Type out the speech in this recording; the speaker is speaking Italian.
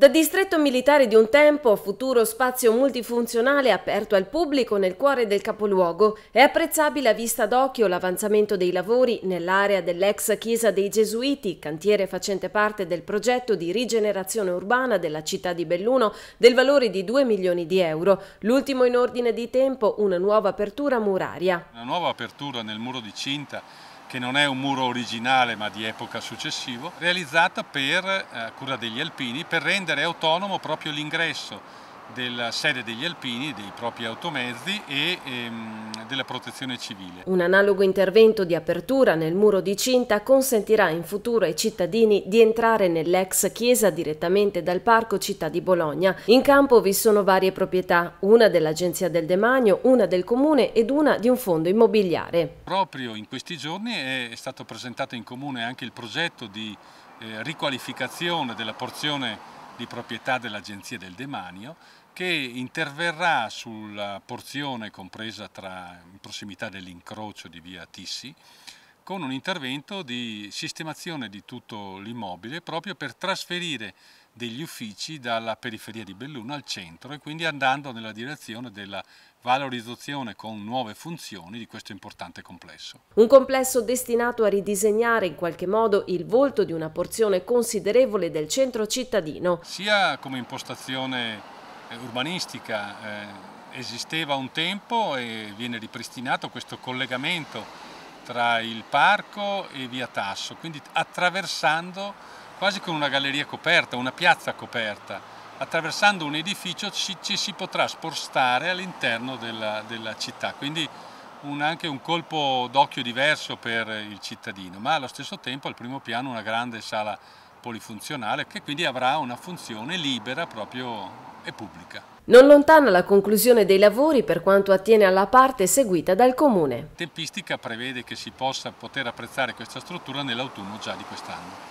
Da distretto militare di un tempo, futuro spazio multifunzionale aperto al pubblico nel cuore del capoluogo, è apprezzabile a vista d'occhio l'avanzamento dei lavori nell'area dell'ex Chiesa dei Gesuiti, cantiere facente parte del progetto di rigenerazione urbana della città di Belluno del valore di 2 milioni di euro, l'ultimo in ordine di tempo una nuova apertura muraria. Una nuova apertura nel muro di cinta che non è un muro originale ma di epoca successiva, realizzata per, eh, a cura degli alpini per rendere autonomo proprio l'ingresso della sede degli alpini, dei propri automezzi e ehm, della protezione civile. Un analogo intervento di apertura nel muro di cinta consentirà in futuro ai cittadini di entrare nell'ex chiesa direttamente dal parco città di Bologna. In campo vi sono varie proprietà, una dell'Agenzia del Demanio, una del Comune ed una di un fondo immobiliare. Proprio in questi giorni è stato presentato in Comune anche il progetto di eh, riqualificazione della porzione di proprietà dell'Agenzia del Demanio che interverrà sulla porzione compresa tra, in prossimità dell'incrocio di via Tissi con un intervento di sistemazione di tutto l'immobile proprio per trasferire degli uffici dalla periferia di Belluno al centro e quindi andando nella direzione della valorizzazione con nuove funzioni di questo importante complesso. Un complesso destinato a ridisegnare in qualche modo il volto di una porzione considerevole del centro cittadino. Sia come impostazione eh, urbanistica eh, esisteva un tempo e viene ripristinato questo collegamento tra il parco e via Tasso, quindi attraversando quasi con una galleria coperta, una piazza coperta. Attraversando un edificio ci, ci si potrà spostare all'interno della, della, città, quindi un, anche un colpo d'occhio diverso per il cittadino, ma allo stesso tempo al primo piano una grande sala polifunzionale che quindi avrà una funzione libera proprio e pubblica. Non lontana la conclusione dei lavori per quanto attiene alla parte seguita dal Comune. tempistica prevede che si possa poter apprezzare questa struttura nell'autunno già di quest'anno.